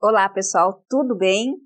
Olá, pessoal, tudo bem?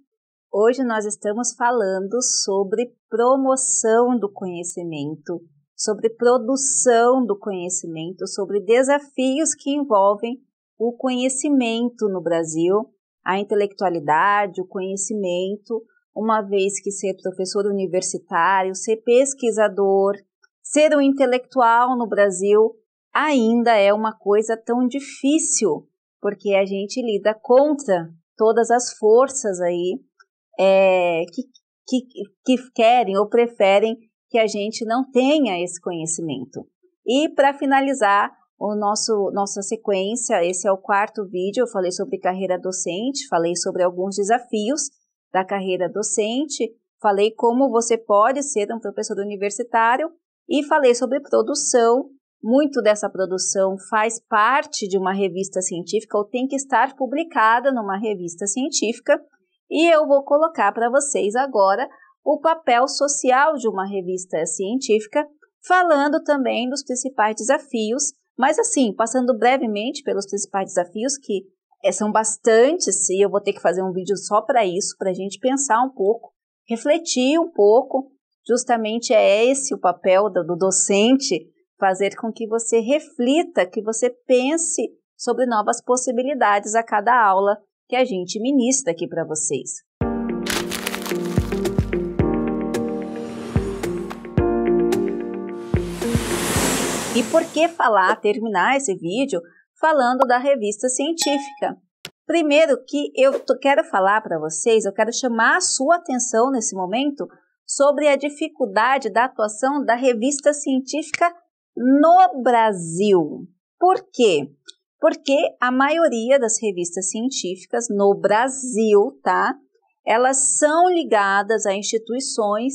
Hoje nós estamos falando sobre promoção do conhecimento, sobre produção do conhecimento, sobre desafios que envolvem o conhecimento no Brasil, a intelectualidade, o conhecimento, uma vez que ser professor universitário, ser pesquisador, ser um intelectual no Brasil ainda é uma coisa tão difícil, porque a gente lida contra todas as forças aí é, que, que, que querem ou preferem que a gente não tenha esse conhecimento. E para finalizar o nosso nossa sequência, esse é o quarto vídeo, eu falei sobre carreira docente, falei sobre alguns desafios da carreira docente, falei como você pode ser um professor universitário e falei sobre produção muito dessa produção faz parte de uma revista científica ou tem que estar publicada numa revista científica. E eu vou colocar para vocês agora o papel social de uma revista científica, falando também dos principais desafios, mas assim, passando brevemente pelos principais desafios, que é, são bastantes, e eu vou ter que fazer um vídeo só para isso, para a gente pensar um pouco, refletir um pouco. Justamente é esse o papel do docente fazer com que você reflita, que você pense sobre novas possibilidades a cada aula que a gente ministra aqui para vocês. E por que falar, terminar esse vídeo falando da revista científica? Primeiro que eu quero falar para vocês, eu quero chamar a sua atenção nesse momento sobre a dificuldade da atuação da revista científica no Brasil. Por quê? Porque a maioria das revistas científicas no Brasil, tá? Elas são ligadas a instituições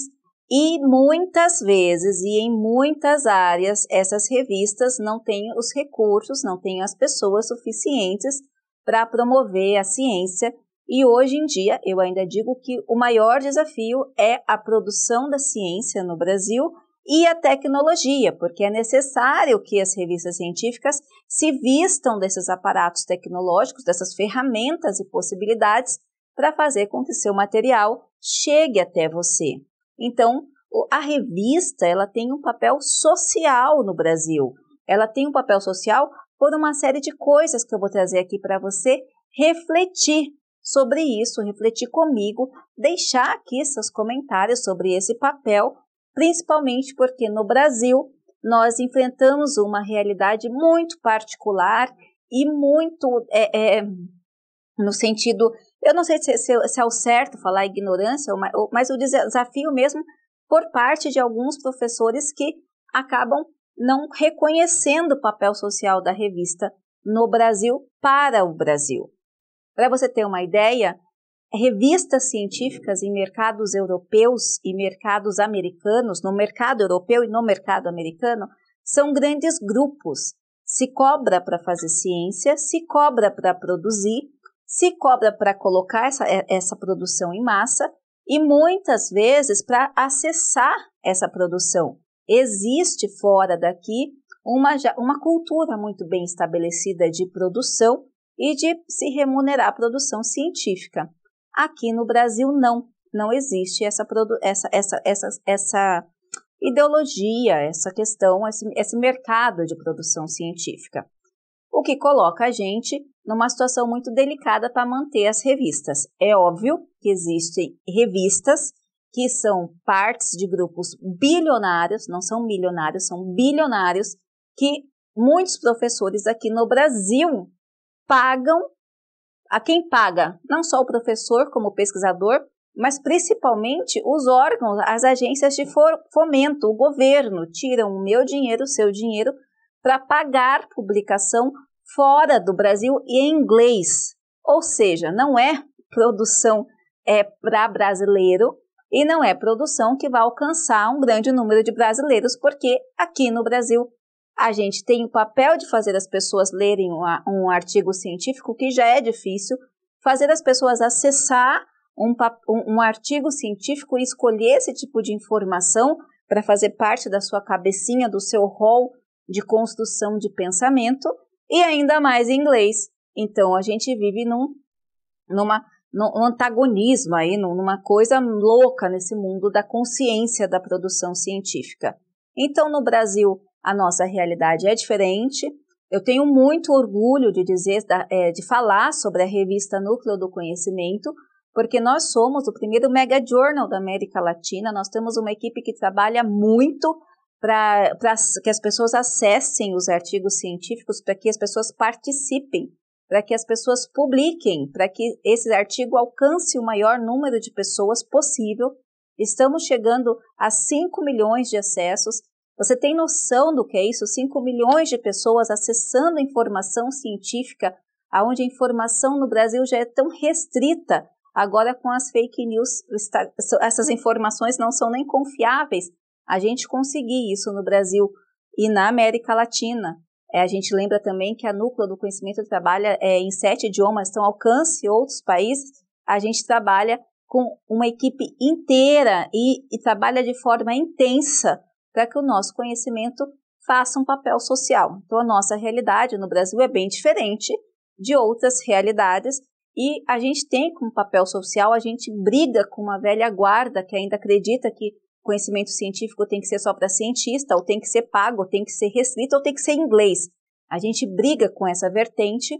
e muitas vezes e em muitas áreas essas revistas não têm os recursos, não têm as pessoas suficientes para promover a ciência. E hoje em dia, eu ainda digo que o maior desafio é a produção da ciência no Brasil e a tecnologia, porque é necessário que as revistas científicas se vistam desses aparatos tecnológicos, dessas ferramentas e possibilidades para fazer com que seu material chegue até você. Então, a revista, ela tem um papel social no Brasil. Ela tem um papel social por uma série de coisas que eu vou trazer aqui para você refletir sobre isso, refletir comigo, deixar aqui seus comentários sobre esse papel principalmente porque no Brasil nós enfrentamos uma realidade muito particular e muito é, é, no sentido, eu não sei se, se, se é o certo falar ignorância, mas o desafio mesmo por parte de alguns professores que acabam não reconhecendo o papel social da revista no Brasil para o Brasil. Para você ter uma ideia, revistas científicas em mercados europeus e mercados americanos, no mercado europeu e no mercado americano, são grandes grupos. Se cobra para fazer ciência, se cobra para produzir, se cobra para colocar essa, é, essa produção em massa e muitas vezes para acessar essa produção. Existe fora daqui uma, uma cultura muito bem estabelecida de produção e de se remunerar a produção científica. Aqui no Brasil, não. Não existe essa, essa, essa, essa, essa ideologia, essa questão, esse, esse mercado de produção científica. O que coloca a gente numa situação muito delicada para manter as revistas. É óbvio que existem revistas que são partes de grupos bilionários, não são milionários, são bilionários, que muitos professores aqui no Brasil pagam a quem paga não só o professor como o pesquisador, mas principalmente os órgãos, as agências de fomento, o governo tiram o meu dinheiro, o seu dinheiro, para pagar publicação fora do Brasil e em inglês. Ou seja, não é produção é para brasileiro e não é produção que vai alcançar um grande número de brasileiros, porque aqui no Brasil a gente tem o papel de fazer as pessoas lerem um, artigo científico, que já é difícil, fazer as pessoas acessar um, um artigo científico e escolher esse tipo de informação para fazer parte da sua cabecinha, do seu rol de construção de pensamento, e ainda mais em inglês. Então a gente vive num, numa, num antagonismo aí, numa coisa louca nesse mundo da consciência da produção científica. Então no Brasil a nossa realidade é diferente. Eu tenho muito orgulho de dizer, é, de falar sobre a revista Núcleo do Conhecimento, porque nós somos o primeiro mega journal da América Latina. Nós temos uma equipe que trabalha muito para que as pessoas acessem os artigos científicos, para que as pessoas participem, para que as pessoas publiquem, para que esse artigo alcance o maior número de pessoas possível. Estamos chegando a 5 milhões de acessos você tem noção do que é isso? 5 milhões de pessoas acessando informação científica, aonde a informação no Brasil já é tão restrita. Agora, com as fake news, essas informações não são nem confiáveis. A gente conseguir isso no Brasil e na América Latina. É, a gente lembra também que a Núcleo do Conhecimento trabalha é, em sete idiomas, então alcance outros países. A gente trabalha com uma equipe inteira e, e trabalha de forma intensa para que o nosso conhecimento faça um papel social. Então, a nossa realidade no Brasil é bem diferente de outras realidades e a gente tem como papel social, a gente briga com uma velha guarda que ainda acredita que conhecimento científico tem que ser só para cientista, ou tem que ser pago, ou tem que ser restrito, ou tem que ser inglês. A gente briga com essa vertente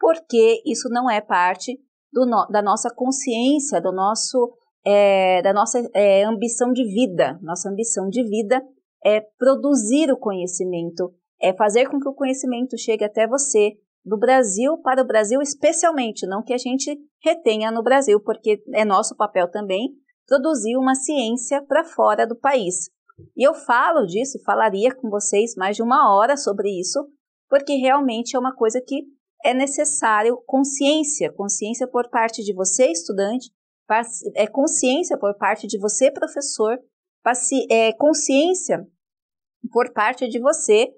porque isso não é parte no, da nossa consciência, do nosso é, da nossa é, ambição de vida. Nossa ambição de vida é produzir o conhecimento, é fazer com que o conhecimento chegue até você, do Brasil para o Brasil, especialmente, não que a gente retenha no Brasil, porque é nosso papel também produzir uma ciência para fora do país. E eu falo disso, falaria com vocês mais de uma hora sobre isso, porque realmente é uma coisa que é necessário consciência, consciência por parte de você, estudante, é, consciência por parte de você, professor, é, consciência por parte de você,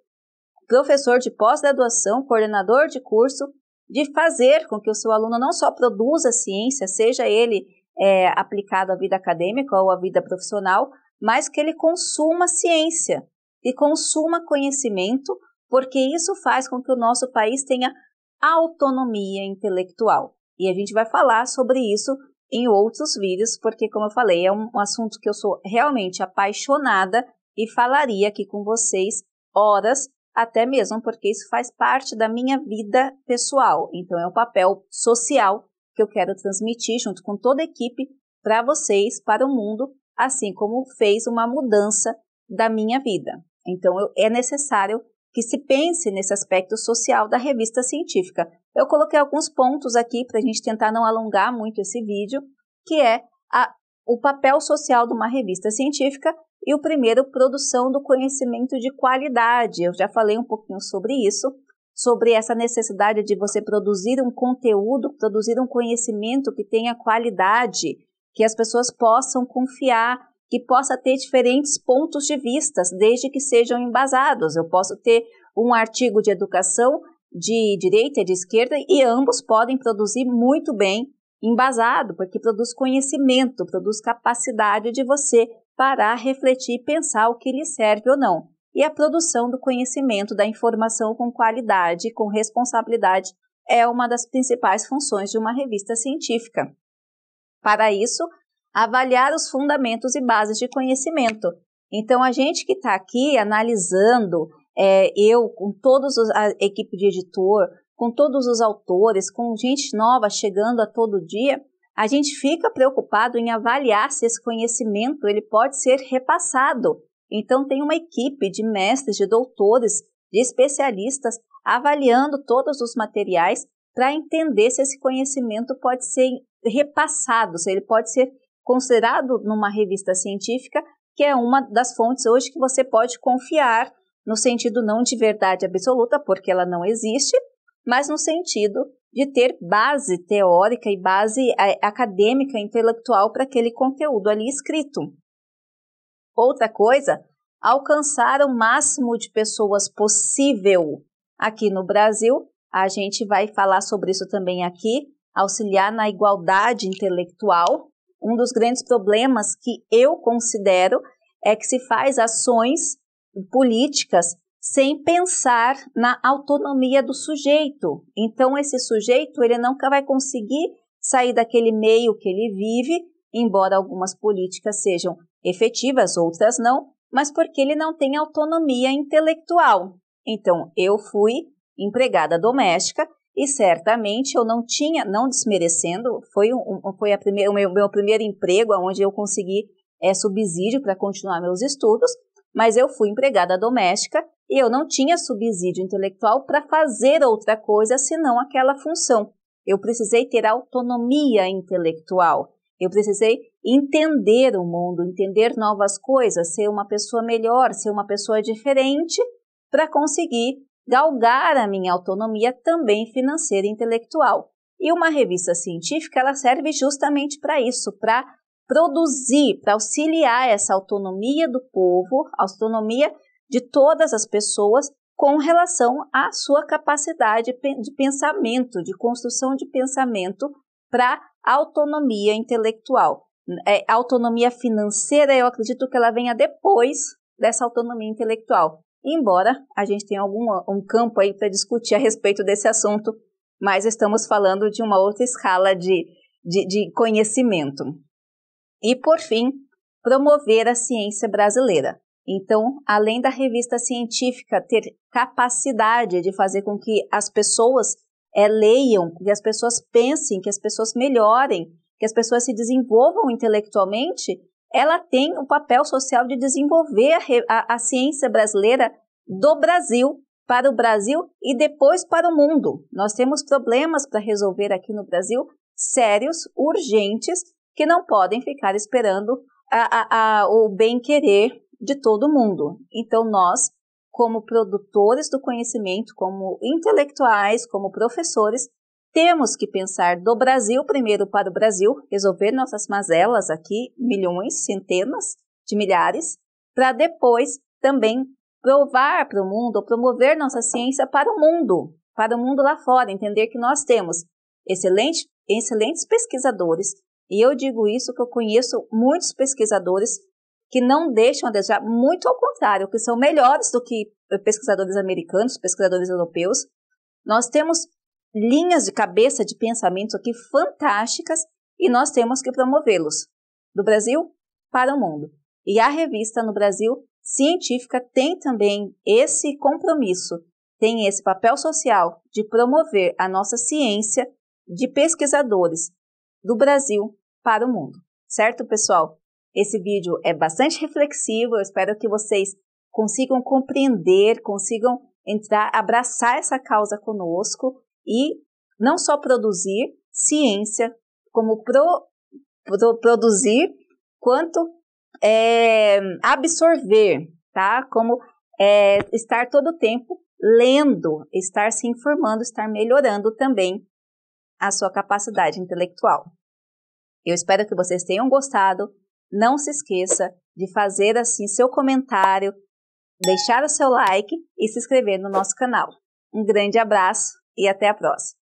professor de pós-graduação, coordenador de curso, de fazer com que o seu aluno não só produza ciência, seja ele é, aplicado à vida acadêmica ou à vida profissional, mas que ele consuma ciência e consuma conhecimento, porque isso faz com que o nosso país tenha autonomia intelectual. E a gente vai falar sobre isso em outros vídeos, porque, como eu falei, é um, assunto que eu sou realmente apaixonada e falaria aqui com vocês horas, até mesmo porque isso faz parte da minha vida pessoal. Então, é um papel social que eu quero transmitir junto com toda a equipe para vocês, para o mundo, assim como fez uma mudança da minha vida. Então, eu, é necessário que se pense nesse aspecto social da revista científica, eu coloquei alguns pontos aqui para a gente tentar não alongar muito esse vídeo, que é a, o papel social de uma revista científica e o primeiro, produção do conhecimento de qualidade. Eu já falei um pouquinho sobre isso, sobre essa necessidade de você produzir um conteúdo, produzir um conhecimento que tenha qualidade, que as pessoas possam confiar, que possa ter diferentes pontos de vistas, desde que sejam embasados. Eu posso ter um artigo de educação de direita e de esquerda, e ambos podem produzir muito bem embasado, porque produz conhecimento, produz capacidade de você parar, refletir e pensar o que lhe serve ou não. E a produção do conhecimento, da informação com qualidade, com responsabilidade, é uma das principais funções de uma revista científica. Para isso, avaliar os fundamentos e bases de conhecimento. Então, a gente que está aqui analisando, é, eu, com toda a equipe de editor, com todos os autores, com gente nova chegando a todo dia, a gente fica preocupado em avaliar se esse conhecimento ele pode ser repassado. Então tem uma equipe de mestres, de doutores, de especialistas avaliando todos os materiais para entender se esse conhecimento pode ser repassado, se ele pode ser considerado numa revista científica, que é uma das fontes hoje que você pode confiar no sentido não de verdade absoluta, porque ela não existe, mas no sentido de ter base teórica e base é, acadêmica, intelectual para aquele conteúdo ali escrito. Outra coisa, alcançar o máximo de pessoas possível aqui no Brasil. A gente vai falar sobre isso também aqui, auxiliar na igualdade intelectual. Um dos grandes problemas que eu considero é que se faz ações políticas sem pensar na autonomia do sujeito. Então esse sujeito ele nunca vai conseguir sair daquele meio que ele vive, embora algumas políticas sejam efetivas, outras não, mas porque ele não tem autonomia intelectual. Então eu fui empregada doméstica e certamente eu não tinha, não desmerecendo, foi, um, foi a primeira, o meu, meu primeiro emprego onde eu consegui é, subsídio para continuar meus estudos, mas eu fui empregada doméstica e eu não tinha subsídio intelectual para fazer outra coisa senão aquela função. Eu precisei ter autonomia intelectual. Eu precisei entender o mundo, entender novas coisas, ser uma pessoa melhor, ser uma pessoa diferente para conseguir galgar a minha autonomia também financeira e intelectual. E uma revista científica ela serve justamente para isso, para produzir, para auxiliar essa autonomia do povo, autonomia de todas as pessoas com relação à sua capacidade de pensamento, de construção de pensamento para autonomia intelectual. É, autonomia financeira, eu acredito que ela venha depois dessa autonomia intelectual. Embora a gente tenha algum um campo aí para discutir a respeito desse assunto, mas estamos falando de uma outra escala de, de, de conhecimento. E, por fim, promover a ciência brasileira. Então, além da revista científica ter capacidade de fazer com que as pessoas é, leiam, que as pessoas pensem, que as pessoas melhorem, que as pessoas se desenvolvam intelectualmente, ela tem o papel social de desenvolver a, a, a ciência brasileira do Brasil para o Brasil e depois para o mundo. Nós temos problemas para resolver aqui no Brasil, sérios, urgentes, que não podem ficar esperando a, a, a, o bem-querer de todo mundo. Então, nós, como produtores do conhecimento, como intelectuais, como professores, temos que pensar do Brasil primeiro para o Brasil, resolver nossas mazelas aqui, milhões, centenas de milhares, para depois também provar para o mundo, promover nossa ciência para o mundo, para o mundo lá fora, entender que nós temos excelente, excelentes pesquisadores, e eu digo isso que eu conheço muitos pesquisadores que não deixam a desejar, muito ao contrário, que são melhores do que pesquisadores americanos, pesquisadores europeus. Nós temos linhas de cabeça de pensamento aqui fantásticas e nós temos que promovê-los do Brasil para o mundo. E a revista no Brasil científica tem também esse compromisso, tem esse papel social de promover a nossa ciência de pesquisadores do Brasil para o mundo. Certo, pessoal? Esse vídeo é bastante reflexivo, eu espero que vocês consigam compreender, consigam entrar, abraçar essa causa conosco e não só produzir ciência, como pro, pro, produzir quanto é, absorver, tá? Como é, estar todo o tempo lendo, estar se informando, estar melhorando também a sua capacidade intelectual. Eu espero que vocês tenham gostado. Não se esqueça de fazer assim seu comentário, deixar o seu like e se inscrever no nosso canal. Um grande abraço e até a próxima!